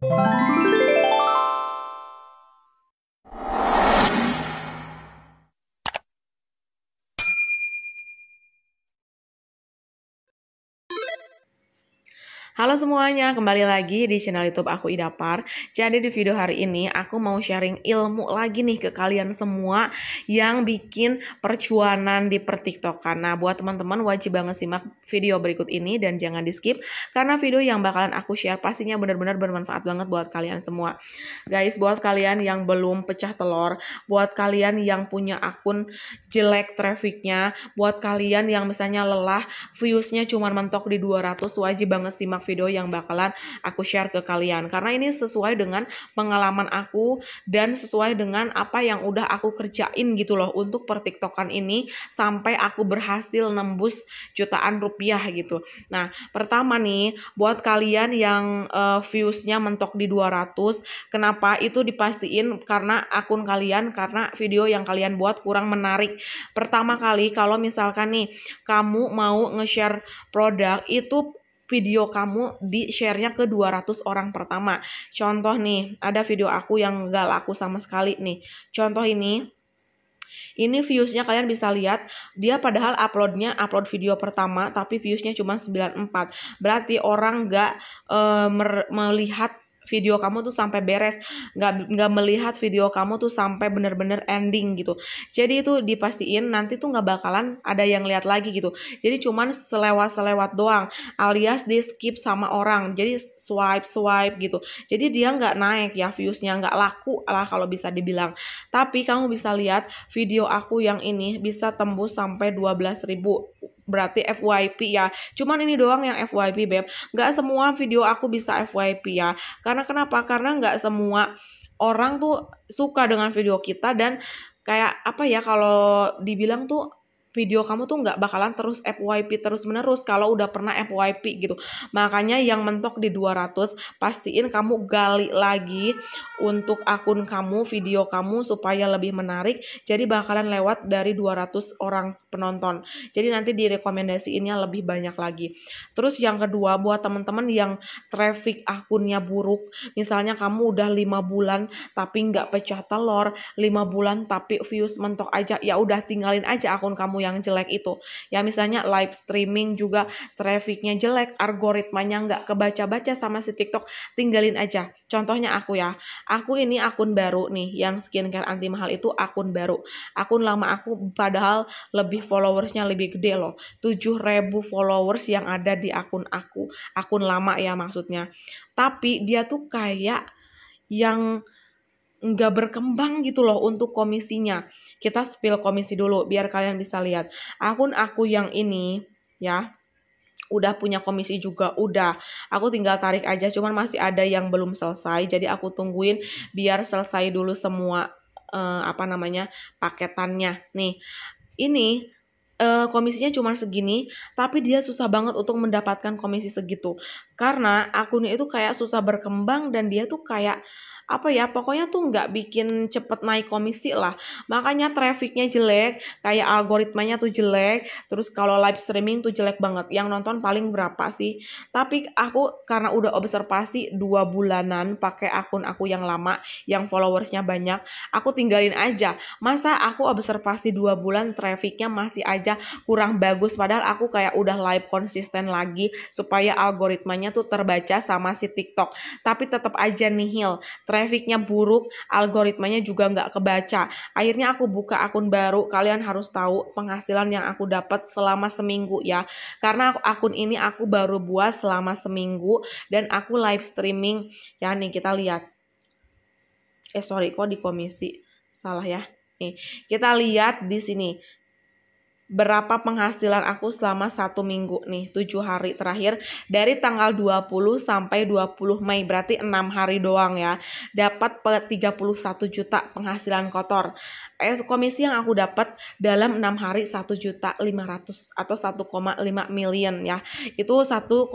Música Halo semuanya, kembali lagi di channel YouTube aku ida Idapar. Jadi di video hari ini aku mau sharing ilmu lagi nih ke kalian semua yang bikin percuanan di pertiktokan. Nah, buat teman-teman wajib banget simak video berikut ini dan jangan di-skip karena video yang bakalan aku share pastinya benar-benar bermanfaat banget buat kalian semua. Guys, buat kalian yang belum pecah telur, buat kalian yang punya akun jelek trafficnya, buat kalian yang misalnya lelah viewsnya cuma mentok di 200 wajib banget simak video video yang bakalan aku share ke kalian karena ini sesuai dengan pengalaman aku dan sesuai dengan apa yang udah aku kerjain gitu loh untuk pertiktokan ini sampai aku berhasil nembus jutaan rupiah gitu. Nah, pertama nih buat kalian yang uh, viewsnya mentok di 200, kenapa itu dipastiin karena akun kalian karena video yang kalian buat kurang menarik. Pertama kali kalau misalkan nih kamu mau nge-share produk itu video kamu di sharenya ke 200 orang pertama. Contoh nih, ada video aku yang gak laku sama sekali nih. Contoh ini, ini viewsnya kalian bisa lihat, dia padahal uploadnya upload video pertama, tapi viewsnya cuma 94. Berarti orang gak uh, eh, melihat video kamu tuh sampai beres nggak nggak melihat video kamu tuh sampai bener-bener ending gitu jadi itu dipastiin nanti tuh nggak bakalan ada yang lihat lagi gitu jadi cuman selewat-selewat doang alias di skip sama orang jadi swipe swipe gitu jadi dia nggak naik ya viewsnya nggak laku lah kalau bisa dibilang tapi kamu bisa lihat video aku yang ini bisa tembus sampai 12.000 ribu berarti FYP ya. Cuman ini doang yang FYP Beb. Nggak semua video aku bisa FYP ya. Karena kenapa? Karena nggak semua orang tuh suka dengan video kita dan kayak apa ya kalau dibilang tuh video kamu tuh nggak bakalan terus FYP terus menerus kalau udah pernah FYP gitu. Makanya yang mentok di 200 pastiin kamu gali lagi untuk akun kamu, video kamu supaya lebih menarik. Jadi bakalan lewat dari 200 orang penonton. Jadi nanti direkomendasiinnya lebih banyak lagi. Terus yang kedua buat teman-teman yang traffic akunnya buruk, misalnya kamu udah lima bulan tapi nggak pecah telur, lima bulan tapi views mentok aja, ya udah tinggalin aja akun kamu kamu yang jelek itu. Ya misalnya live streaming juga trafficnya jelek, algoritmanya nggak kebaca-baca sama si TikTok, tinggalin aja. Contohnya aku ya, aku ini akun baru nih, yang skincare anti mahal itu akun baru. Akun lama aku padahal lebih followersnya lebih gede loh, 7000 followers yang ada di akun aku, akun lama ya maksudnya. Tapi dia tuh kayak yang nggak berkembang gitu loh untuk komisinya. Kita spill komisi dulu biar kalian bisa lihat. Akun aku yang ini ya udah punya komisi juga udah aku tinggal tarik aja cuman masih ada yang belum selesai jadi aku tungguin biar selesai dulu semua uh, apa namanya paketannya nih ini uh, komisinya cuma segini, tapi dia susah banget untuk mendapatkan komisi segitu. Karena akunnya itu kayak susah berkembang dan dia tuh kayak apa ya pokoknya tuh nggak bikin cepet naik komisi lah makanya trafficnya jelek kayak algoritmanya tuh jelek terus kalau live streaming tuh jelek banget yang nonton paling berapa sih tapi aku karena udah observasi dua bulanan pakai akun aku yang lama yang followersnya banyak aku tinggalin aja masa aku observasi dua bulan trafficnya masih aja kurang bagus padahal aku kayak udah live konsisten lagi supaya algoritmanya tuh terbaca sama si TikTok tapi tetap aja nihil trafficnya buruk, algoritmanya juga nggak kebaca. Akhirnya aku buka akun baru. Kalian harus tahu penghasilan yang aku dapat selama seminggu ya. Karena akun ini aku baru buat selama seminggu dan aku live streaming. Ya nih kita lihat. Eh sorry kok di komisi salah ya. Nih, kita lihat di sini berapa penghasilan aku selama satu minggu nih, tujuh hari terakhir dari tanggal 20 sampai 20 Mei, berarti enam hari doang ya. Dapat 31 juta penghasilan kotor. Eh, komisi yang aku dapat dalam enam hari satu juta 500 atau 1,5 million ya. Itu 1,5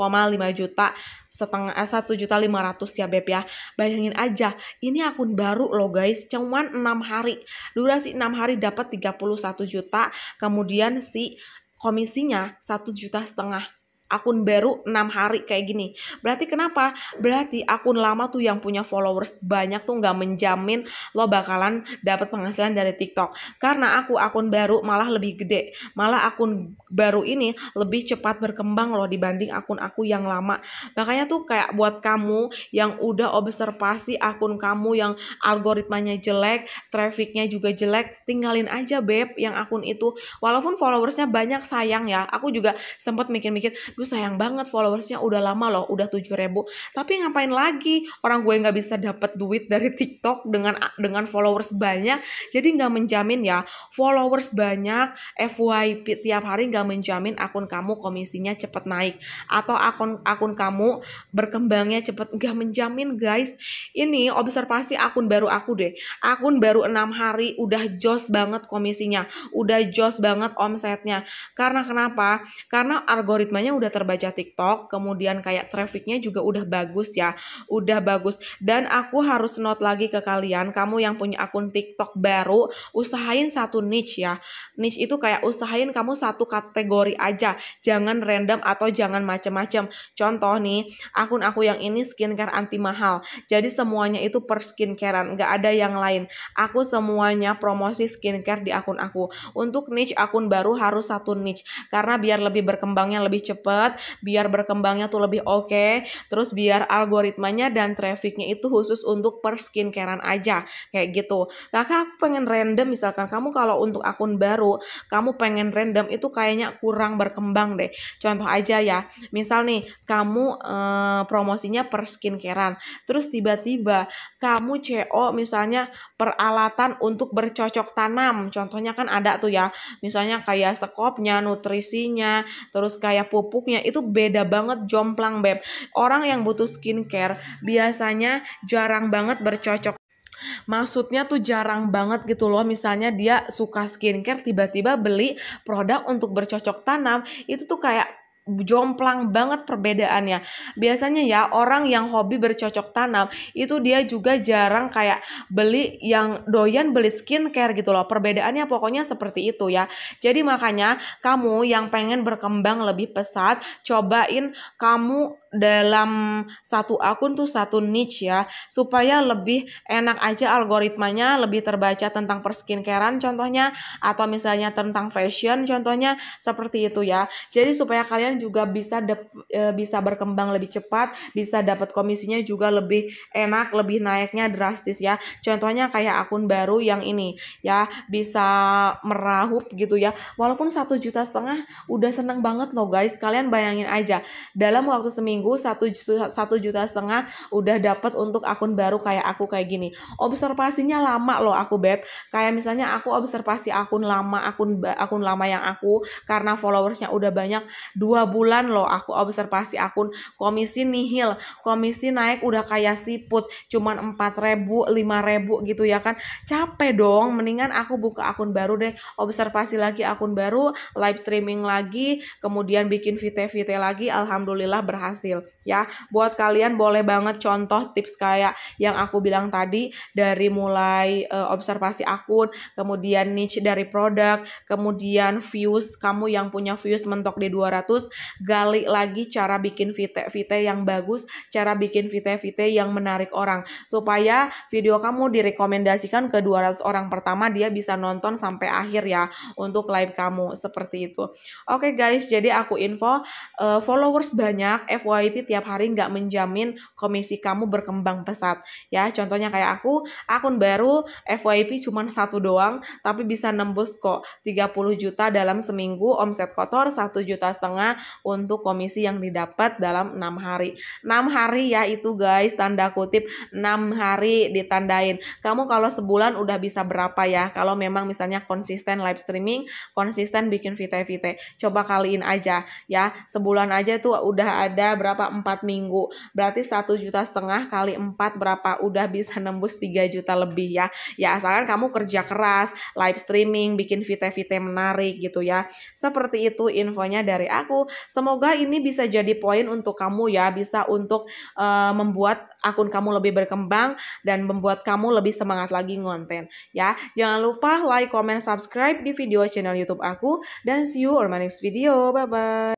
juta setengah eh, satu juta lima ratus ya beb ya bayangin aja ini akun baru loh guys cuman enam hari durasi enam hari dapat 31 juta kemudian si komisinya satu juta setengah akun baru 6 hari kayak gini. Berarti kenapa? Berarti akun lama tuh yang punya followers banyak tuh nggak menjamin lo bakalan dapat penghasilan dari TikTok. Karena aku akun baru malah lebih gede. Malah akun baru ini lebih cepat berkembang loh dibanding akun aku yang lama. Makanya tuh kayak buat kamu yang udah observasi akun kamu yang algoritmanya jelek, trafficnya juga jelek, tinggalin aja beb yang akun itu. Walaupun followersnya banyak sayang ya. Aku juga sempat mikir-mikir, duh sayang banget followersnya udah lama loh udah 7 ribu tapi ngapain lagi orang gue nggak bisa dapat duit dari TikTok dengan dengan followers banyak jadi nggak menjamin ya followers banyak FYP tiap hari nggak menjamin akun kamu komisinya cepet naik atau akun akun kamu berkembangnya cepet nggak menjamin guys ini observasi akun baru aku deh akun baru enam hari udah jos banget komisinya udah jos banget omsetnya karena kenapa karena algoritmanya udah terbaca TikTok, kemudian kayak trafficnya juga udah bagus ya, udah bagus. Dan aku harus note lagi ke kalian, kamu yang punya akun TikTok baru, usahain satu niche ya. Niche itu kayak usahain kamu satu kategori aja, jangan random atau jangan macem-macem. Contoh nih, akun aku yang ini skincare anti mahal, jadi semuanya itu per skincarean, nggak ada yang lain. Aku semuanya promosi skincare di akun aku. Untuk niche akun baru harus satu niche, karena biar lebih berkembangnya lebih cepat biar berkembangnya tuh lebih oke okay. terus biar algoritmanya dan trafficnya itu khusus untuk per skincarean aja kayak gitu nah aku pengen random misalkan kamu kalau untuk akun baru kamu pengen random itu kayaknya kurang berkembang deh contoh aja ya misal nih kamu eh, promosinya per skincarean terus tiba-tiba kamu CO misalnya peralatan untuk bercocok tanam. Contohnya kan ada tuh ya, misalnya kayak sekopnya, nutrisinya, terus kayak pupuknya itu beda banget jomplang beb. Orang yang butuh skincare biasanya jarang banget bercocok Maksudnya tuh jarang banget gitu loh misalnya dia suka skincare tiba-tiba beli produk untuk bercocok tanam itu tuh kayak jomplang banget perbedaannya. Biasanya ya orang yang hobi bercocok tanam itu dia juga jarang kayak beli yang doyan beli skincare gitu loh. Perbedaannya pokoknya seperti itu ya. Jadi makanya kamu yang pengen berkembang lebih pesat, cobain kamu dalam satu akun tuh satu niche ya supaya lebih enak aja algoritmanya lebih terbaca tentang perskincarean contohnya atau misalnya tentang fashion contohnya seperti itu ya jadi supaya kalian juga bisa de- e, bisa berkembang lebih cepat bisa dapat komisinya juga lebih enak lebih naiknya drastis ya contohnya kayak akun baru yang ini ya bisa merahup gitu ya walaupun satu juta setengah udah seneng banget loh guys kalian bayangin aja dalam waktu seminggu seminggu satu satu juta setengah udah dapat untuk akun baru kayak aku kayak gini observasinya lama loh aku beb kayak misalnya aku observasi akun lama akun akun lama yang aku karena followersnya udah banyak dua bulan loh aku observasi akun komisi nihil komisi naik udah kayak siput cuman empat ribu lima ribu gitu ya kan capek dong mendingan aku buka akun baru deh observasi lagi akun baru live streaming lagi kemudian bikin vt vt lagi alhamdulillah berhasil dele. ya buat kalian boleh banget contoh tips kayak yang aku bilang tadi dari mulai uh, observasi akun kemudian niche dari produk kemudian views kamu yang punya views mentok di 200 gali lagi cara bikin vite-vite yang bagus cara bikin vite-vite yang menarik orang supaya video kamu direkomendasikan ke 200 orang pertama dia bisa nonton sampai akhir ya untuk live kamu seperti itu oke guys jadi aku info uh, followers banyak FYP tiap hari nggak menjamin komisi kamu berkembang pesat ya contohnya kayak aku akun baru FYP cuma satu doang tapi bisa nembus kok 30 juta dalam seminggu omset kotor satu juta setengah untuk komisi yang didapat dalam enam hari enam hari ya itu guys tanda kutip enam hari ditandain kamu kalau sebulan udah bisa berapa ya kalau memang misalnya konsisten live streaming konsisten bikin vite-vite coba kaliin aja ya sebulan aja tuh udah ada berapa 4 minggu. Berarti satu juta setengah kali 4 berapa? Udah bisa nembus 3 juta lebih ya. Ya asalkan kamu kerja keras, live streaming, bikin vite-vite menarik gitu ya. Seperti itu infonya dari aku. Semoga ini bisa jadi poin untuk kamu ya, bisa untuk uh, membuat akun kamu lebih berkembang dan membuat kamu lebih semangat lagi ngonten ya. Jangan lupa like, comment, subscribe di video channel YouTube aku dan see you on my next video. Bye bye.